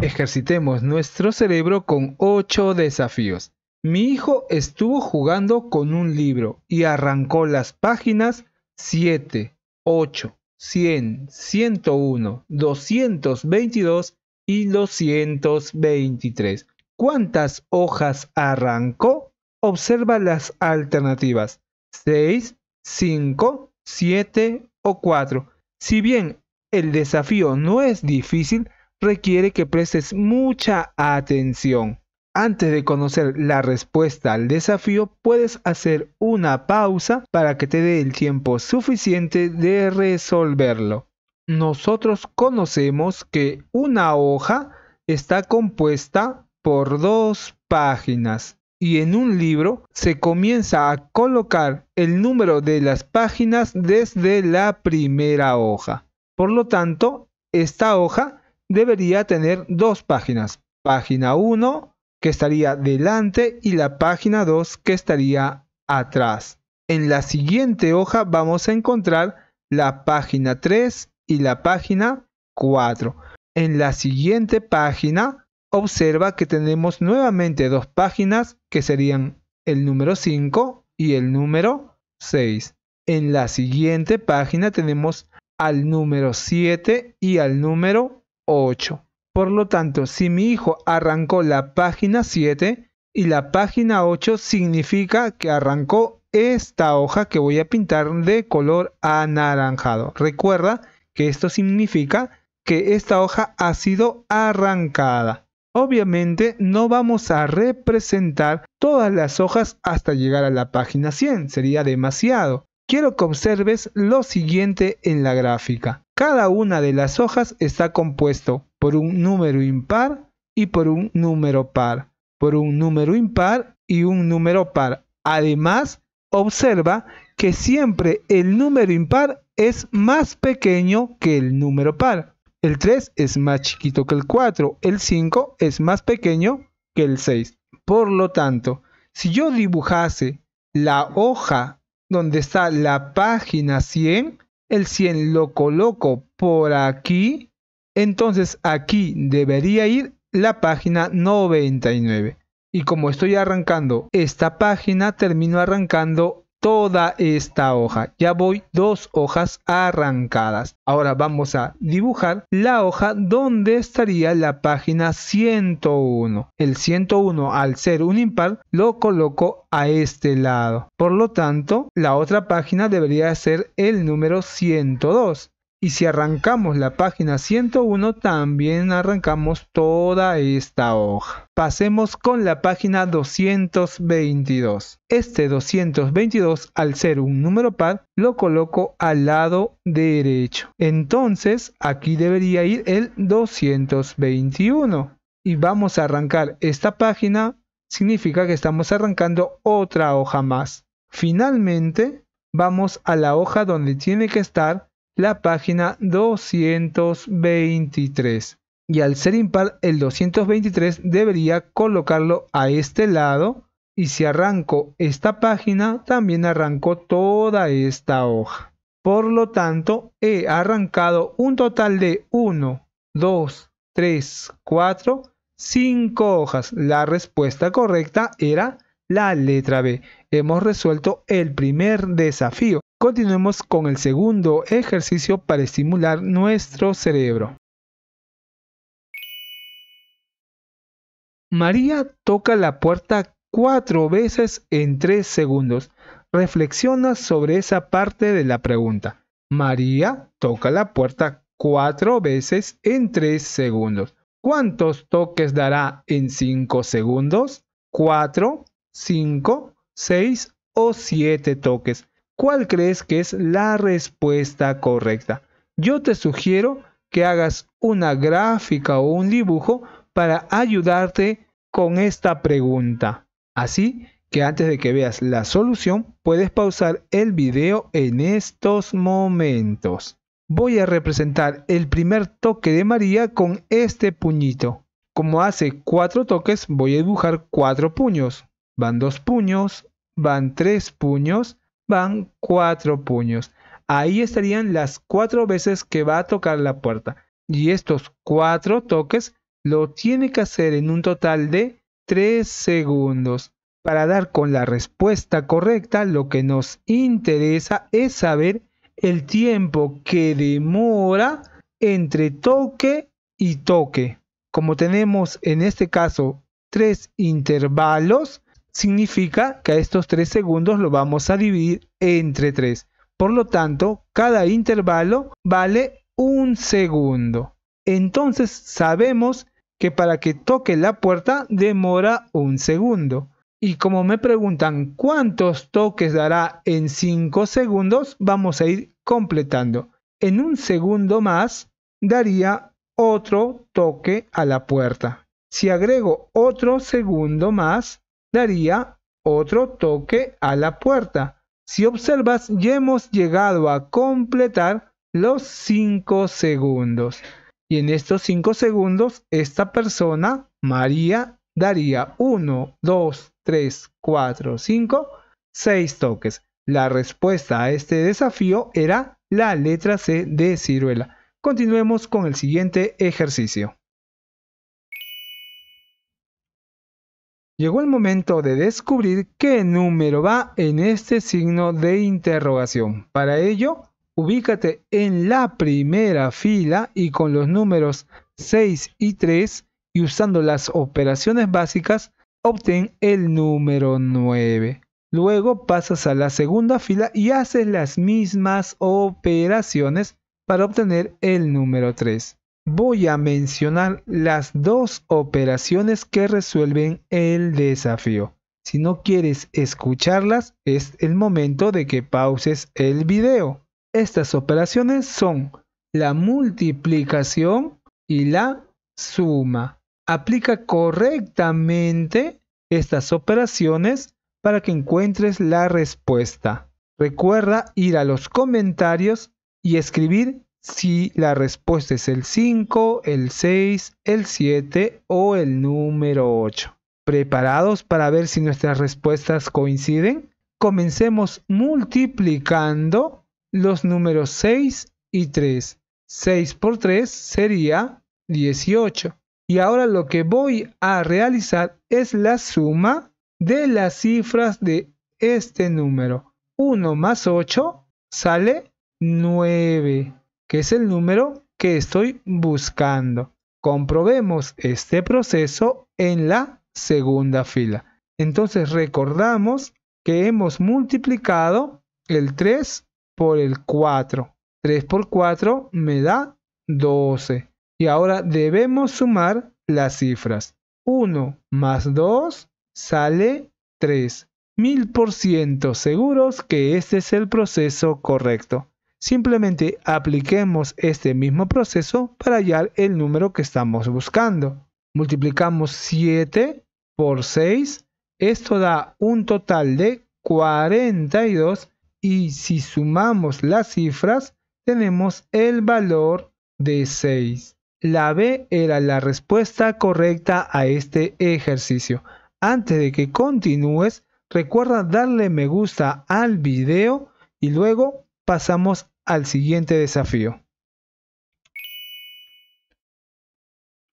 Ejercitemos nuestro cerebro con 8 desafíos. Mi hijo estuvo jugando con un libro y arrancó las páginas 7, 8, 100, 101, 222 y 223. ¿Cuántas hojas arrancó? Observa las alternativas 6, 5, 7 o 4. Si bien el desafío no es difícil, requiere que prestes mucha atención. Antes de conocer la respuesta al desafío, puedes hacer una pausa para que te dé el tiempo suficiente de resolverlo. Nosotros conocemos que una hoja está compuesta por dos páginas y en un libro se comienza a colocar el número de las páginas desde la primera hoja. Por lo tanto, esta hoja debería tener dos páginas. Página 1 que estaría delante y la página 2 que estaría atrás. En la siguiente hoja vamos a encontrar la página 3 y la página 4. En la siguiente página observa que tenemos nuevamente dos páginas que serían el número 5 y el número 6. En la siguiente página tenemos al número 7 y al número 8. Por lo tanto, si mi hijo arrancó la página 7 y la página 8 significa que arrancó esta hoja que voy a pintar de color anaranjado. Recuerda que esto significa que esta hoja ha sido arrancada. Obviamente no vamos a representar todas las hojas hasta llegar a la página 100, sería demasiado. Quiero que observes lo siguiente en la gráfica. Cada una de las hojas está compuesto por un número impar y por un número par, por un número impar y un número par. Además, observa que siempre el número impar es más pequeño que el número par. El 3 es más chiquito que el 4, el 5 es más pequeño que el 6. Por lo tanto, si yo dibujase la hoja donde está la página 100, el 100 lo coloco por aquí, entonces aquí debería ir la página 99. Y como estoy arrancando esta página, termino arrancando toda esta hoja. Ya voy dos hojas arrancadas. Ahora vamos a dibujar la hoja donde estaría la página 101. El 101 al ser un impar lo coloco a este lado. Por lo tanto, la otra página debería ser el número 102. Y si arrancamos la página 101, también arrancamos toda esta hoja. Pasemos con la página 222. Este 222, al ser un número par, lo coloco al lado derecho. Entonces, aquí debería ir el 221. Y vamos a arrancar esta página. Significa que estamos arrancando otra hoja más. Finalmente, vamos a la hoja donde tiene que estar la página 223. Y al ser impar, el 223 debería colocarlo a este lado. Y si arranco esta página, también arranco toda esta hoja. Por lo tanto, he arrancado un total de 1, 2, 3, 4, 5 hojas. La respuesta correcta era la letra B. Hemos resuelto el primer desafío. Continuemos con el segundo ejercicio para estimular nuestro cerebro. María toca la puerta cuatro veces en tres segundos. Reflexiona sobre esa parte de la pregunta. María toca la puerta cuatro veces en tres segundos. ¿Cuántos toques dará en cinco segundos? ¿Cuatro, cinco, seis o siete toques? cuál crees que es la respuesta correcta. Yo te sugiero que hagas una gráfica o un dibujo para ayudarte con esta pregunta. Así que antes de que veas la solución, puedes pausar el video en estos momentos. Voy a representar el primer toque de María con este puñito. Como hace cuatro toques, voy a dibujar cuatro puños. Van dos puños, van tres puños, van cuatro puños. Ahí estarían las cuatro veces que va a tocar la puerta. Y estos cuatro toques lo tiene que hacer en un total de tres segundos. Para dar con la respuesta correcta, lo que nos interesa es saber el tiempo que demora entre toque y toque. Como tenemos en este caso tres intervalos, significa que a estos 3 segundos lo vamos a dividir entre 3. Por lo tanto, cada intervalo vale un segundo. Entonces sabemos que para que toque la puerta demora un segundo. Y como me preguntan cuántos toques dará en 5 segundos, vamos a ir completando. En un segundo más daría otro toque a la puerta. Si agrego otro segundo más, daría otro toque a la puerta. Si observas, ya hemos llegado a completar los 5 segundos. Y en estos 5 segundos, esta persona, María, daría 1, 2, 3, 4, 5, 6 toques. La respuesta a este desafío era la letra C de ciruela. Continuemos con el siguiente ejercicio. Llegó el momento de descubrir qué número va en este signo de interrogación. Para ello, ubícate en la primera fila y con los números 6 y 3 y usando las operaciones básicas, obtén el número 9. Luego pasas a la segunda fila y haces las mismas operaciones para obtener el número 3 voy a mencionar las dos operaciones que resuelven el desafío. Si no quieres escucharlas, es el momento de que pauses el video. Estas operaciones son la multiplicación y la suma. Aplica correctamente estas operaciones para que encuentres la respuesta. Recuerda ir a los comentarios y escribir si la respuesta es el 5, el 6, el 7 o el número 8. ¿Preparados para ver si nuestras respuestas coinciden? Comencemos multiplicando los números 6 y 3. 6 por 3 sería 18. Y ahora lo que voy a realizar es la suma de las cifras de este número. 1 más 8 sale 9 que es el número que estoy buscando. Comprobemos este proceso en la segunda fila. Entonces recordamos que hemos multiplicado el 3 por el 4. 3 por 4 me da 12. Y ahora debemos sumar las cifras. 1 más 2 sale 3. 1000% seguros que este es el proceso correcto. Simplemente apliquemos este mismo proceso para hallar el número que estamos buscando. Multiplicamos 7 por 6. Esto da un total de 42 y si sumamos las cifras tenemos el valor de 6. La B era la respuesta correcta a este ejercicio. Antes de que continúes, recuerda darle me gusta al video y luego pasamos al siguiente desafío.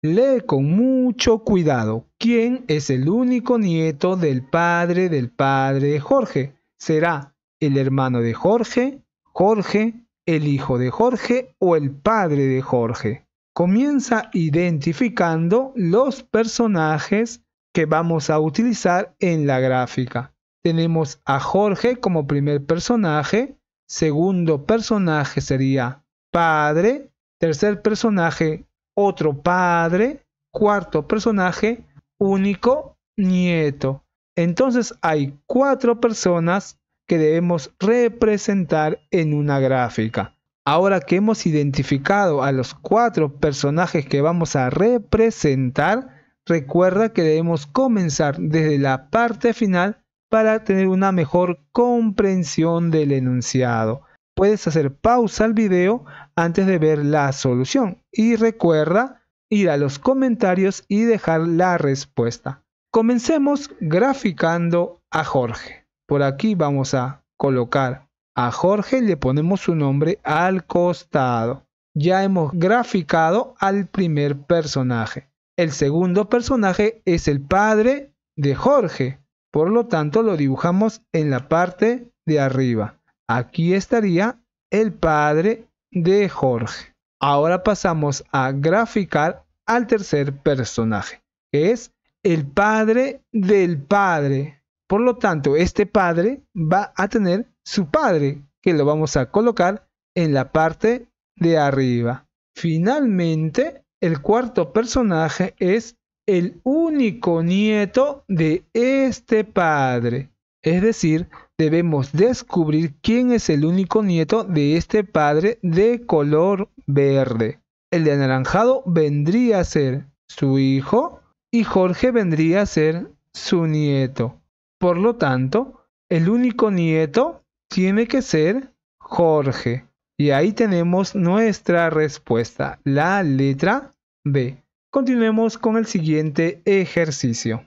Lee con mucho cuidado quién es el único nieto del padre del padre de Jorge. ¿Será el hermano de Jorge, Jorge, el hijo de Jorge o el padre de Jorge? Comienza identificando los personajes que vamos a utilizar en la gráfica. Tenemos a Jorge como primer personaje, Segundo personaje sería padre. Tercer personaje, otro padre. Cuarto personaje, único nieto. Entonces hay cuatro personas que debemos representar en una gráfica. Ahora que hemos identificado a los cuatro personajes que vamos a representar, recuerda que debemos comenzar desde la parte final para tener una mejor comprensión del enunciado. Puedes hacer pausa al video antes de ver la solución y recuerda ir a los comentarios y dejar la respuesta. Comencemos graficando a Jorge. Por aquí vamos a colocar a Jorge y le ponemos su nombre al costado. Ya hemos graficado al primer personaje. El segundo personaje es el padre de Jorge. Por lo tanto, lo dibujamos en la parte de arriba. Aquí estaría el padre de Jorge. Ahora pasamos a graficar al tercer personaje, que es el padre del padre. Por lo tanto, este padre va a tener su padre, que lo vamos a colocar en la parte de arriba. Finalmente, el cuarto personaje es el único nieto de este padre. Es decir, debemos descubrir quién es el único nieto de este padre de color verde. El de anaranjado vendría a ser su hijo y Jorge vendría a ser su nieto. Por lo tanto, el único nieto tiene que ser Jorge. Y ahí tenemos nuestra respuesta, la letra B. Continuemos con el siguiente ejercicio.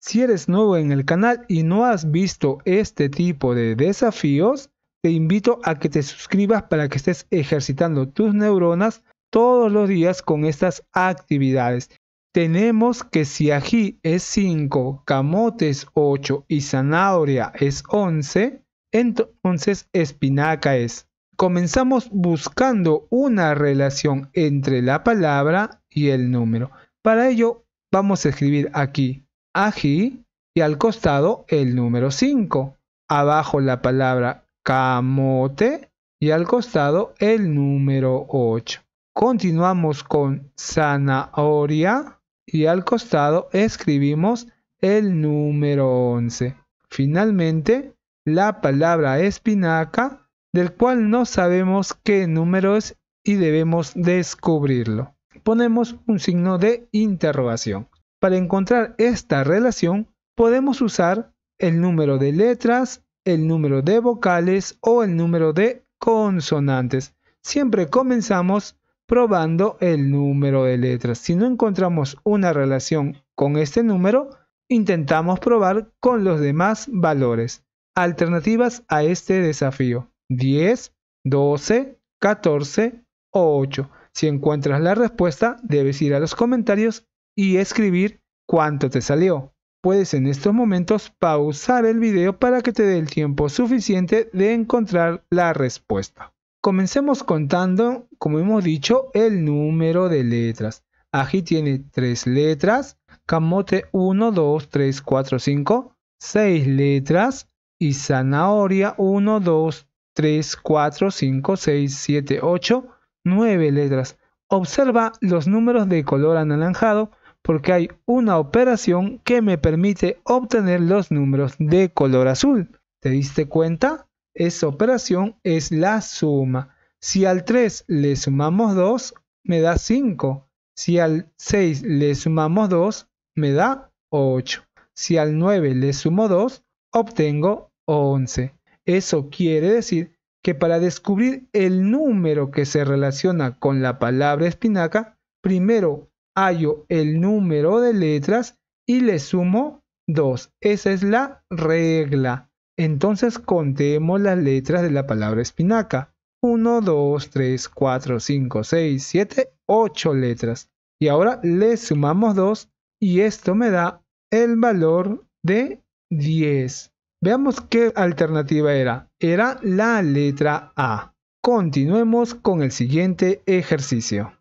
Si eres nuevo en el canal y no has visto este tipo de desafíos, te invito a que te suscribas para que estés ejercitando tus neuronas todos los días con estas actividades. Tenemos que si ají es 5, camotes 8 y zanahoria es 11, entonces espinaca es comenzamos buscando una relación entre la palabra y el número. Para ello vamos a escribir aquí ají y al costado el número 5. Abajo la palabra camote y al costado el número 8. Continuamos con zanahoria y al costado escribimos el número 11. Finalmente, la palabra espinaca del cual no sabemos qué número es y debemos descubrirlo. Ponemos un signo de interrogación. Para encontrar esta relación podemos usar el número de letras, el número de vocales o el número de consonantes. Siempre comenzamos probando el número de letras. Si no encontramos una relación con este número, intentamos probar con los demás valores. Alternativas a este desafío. 10, 12, 14 o 8. Si encuentras la respuesta, debes ir a los comentarios y escribir cuánto te salió. Puedes en estos momentos pausar el video para que te dé el tiempo suficiente de encontrar la respuesta. Comencemos contando, como hemos dicho, el número de letras. Ají tiene 3 letras, camote 1, 2, 3, 4, 5, 6 letras y zanahoria 1, 2, 3, 4, 5, 6, 7, 8, 9 letras. Observa los números de color anaranjado porque hay una operación que me permite obtener los números de color azul. ¿Te diste cuenta? Esa operación es la suma. Si al 3 le sumamos 2, me da 5. Si al 6 le sumamos 2, me da 8. Si al 9 le sumo 2, obtengo 11. Eso quiere decir que para descubrir el número que se relaciona con la palabra espinaca, primero hallo el número de letras y le sumo 2. Esa es la regla. Entonces contemos las letras de la palabra espinaca. 1, 2, 3, 4, 5, 6, 7, 8 letras. Y ahora le sumamos 2 y esto me da el valor de 10. Veamos qué alternativa era. Era la letra A. Continuemos con el siguiente ejercicio.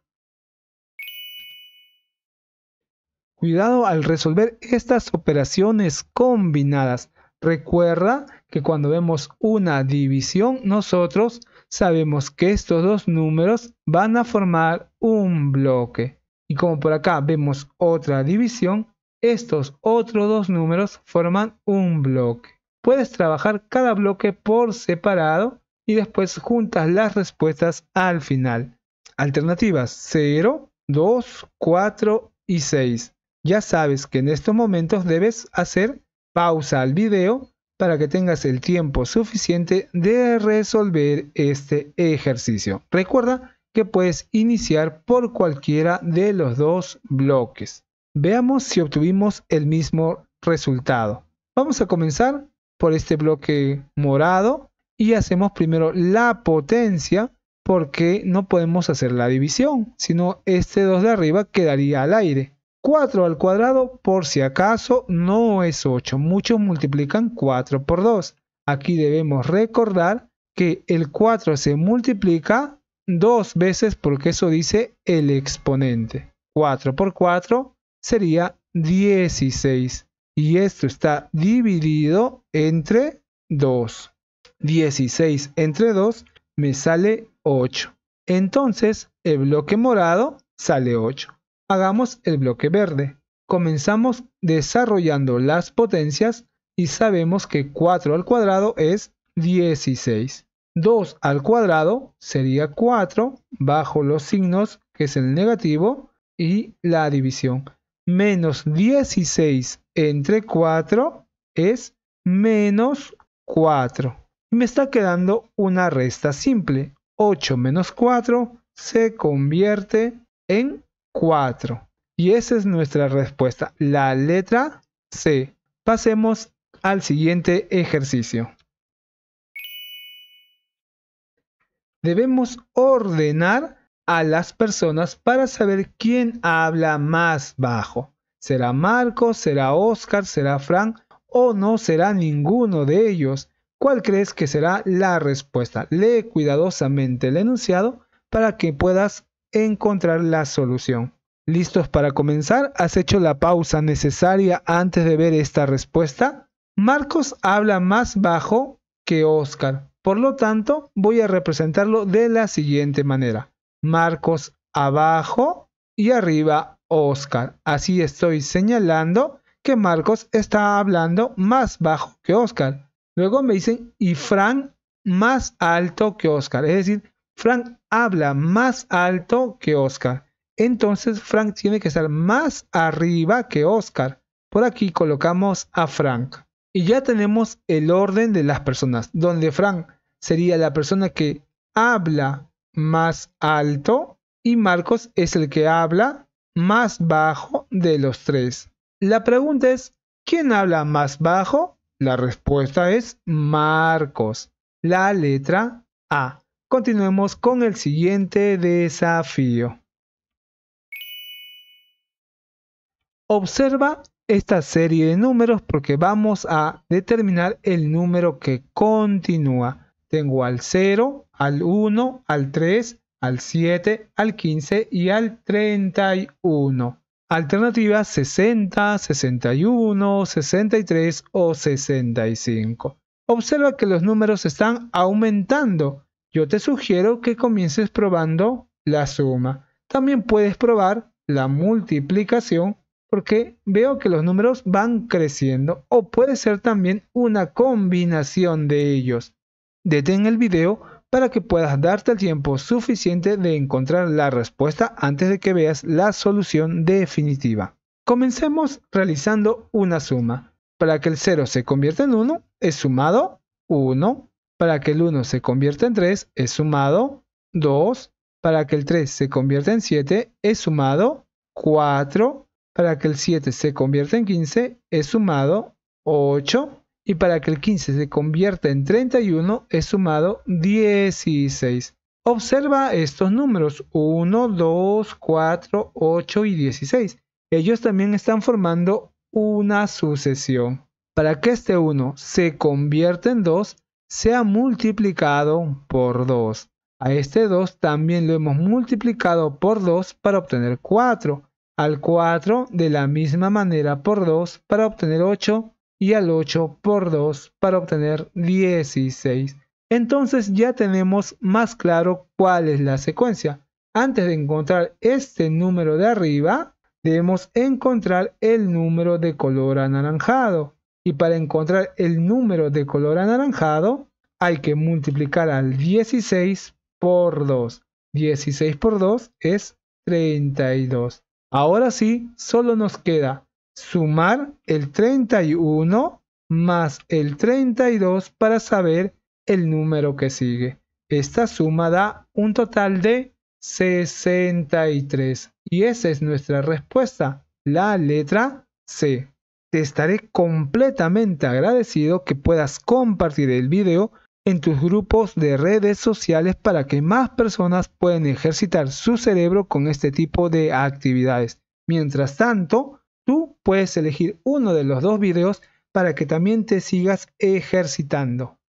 Cuidado al resolver estas operaciones combinadas. Recuerda que cuando vemos una división, nosotros sabemos que estos dos números van a formar un bloque. Y como por acá vemos otra división, estos otros dos números forman un bloque. Puedes trabajar cada bloque por separado y después juntas las respuestas al final. Alternativas 0, 2, 4 y 6. Ya sabes que en estos momentos debes hacer pausa al video para que tengas el tiempo suficiente de resolver este ejercicio. Recuerda que puedes iniciar por cualquiera de los dos bloques. Veamos si obtuvimos el mismo resultado. Vamos a comenzar por este bloque morado y hacemos primero la potencia porque no podemos hacer la división, sino este 2 de arriba quedaría al aire. 4 al cuadrado, por si acaso, no es 8. Muchos multiplican 4 por 2. Aquí debemos recordar que el 4 se multiplica dos veces porque eso dice el exponente. 4 por 4 sería 16 y esto está dividido entre 2. 16 entre 2 me sale 8. Entonces el bloque morado sale 8. Hagamos el bloque verde. Comenzamos desarrollando las potencias y sabemos que 4 al cuadrado es 16. 2 al cuadrado sería 4 bajo los signos que es el negativo y la división menos 16 entre 4 es menos 4. me está quedando una resta simple. 8 menos 4 se convierte en 4. Y esa es nuestra respuesta, la letra C. Pasemos al siguiente ejercicio. Debemos ordenar a las personas para saber quién habla más bajo. ¿Será marcos ¿Será Oscar? ¿Será Frank? ¿O no será ninguno de ellos? ¿Cuál crees que será la respuesta? Lee cuidadosamente el enunciado para que puedas encontrar la solución. ¿Listos para comenzar? ¿Has hecho la pausa necesaria antes de ver esta respuesta? Marcos habla más bajo que Oscar, por lo tanto voy a representarlo de la siguiente manera. Marcos abajo y arriba Oscar. Así estoy señalando que Marcos está hablando más bajo que Oscar. Luego me dicen, y Frank más alto que Oscar. Es decir, Frank habla más alto que Oscar. Entonces Frank tiene que estar más arriba que Oscar. Por aquí colocamos a Frank. Y ya tenemos el orden de las personas, donde Frank sería la persona que habla más alto y Marcos es el que habla más bajo de los tres. La pregunta es, ¿quién habla más bajo? La respuesta es Marcos, la letra A. Continuemos con el siguiente desafío. Observa esta serie de números porque vamos a determinar el número que continúa. Tengo al 0, al 1, al 3, al 7, al 15 y al 31. Alternativa 60, 61, 63 o 65. Observa que los números están aumentando. Yo te sugiero que comiences probando la suma. También puedes probar la multiplicación porque veo que los números van creciendo o puede ser también una combinación de ellos. Detén el video para que puedas darte el tiempo suficiente de encontrar la respuesta antes de que veas la solución definitiva. Comencemos realizando una suma. Para que el 0 se convierta en 1 es sumado 1. Para que el 1 se convierta en 3 es sumado 2. Para que el 3 se convierta en 7 es sumado 4. Para que el 7 se convierta en 15 es sumado 8 y para que el 15 se convierta en 31 es sumado 16. Observa estos números 1, 2, 4, 8 y 16. Ellos también están formando una sucesión. Para que este 1 se convierta en 2, se ha multiplicado por 2. A este 2 también lo hemos multiplicado por 2 para obtener 4. Al 4 de la misma manera por 2 para obtener 8 y al 8 por 2 para obtener 16. Entonces ya tenemos más claro cuál es la secuencia. Antes de encontrar este número de arriba, debemos encontrar el número de color anaranjado. Y para encontrar el número de color anaranjado, hay que multiplicar al 16 por 2. 16 por 2 es 32. Ahora sí, solo nos queda sumar el 31 más el 32 para saber el número que sigue. Esta suma da un total de 63 y esa es nuestra respuesta, la letra C. Te estaré completamente agradecido que puedas compartir el video en tus grupos de redes sociales para que más personas puedan ejercitar su cerebro con este tipo de actividades. Mientras tanto, Tú puedes elegir uno de los dos videos para que también te sigas ejercitando.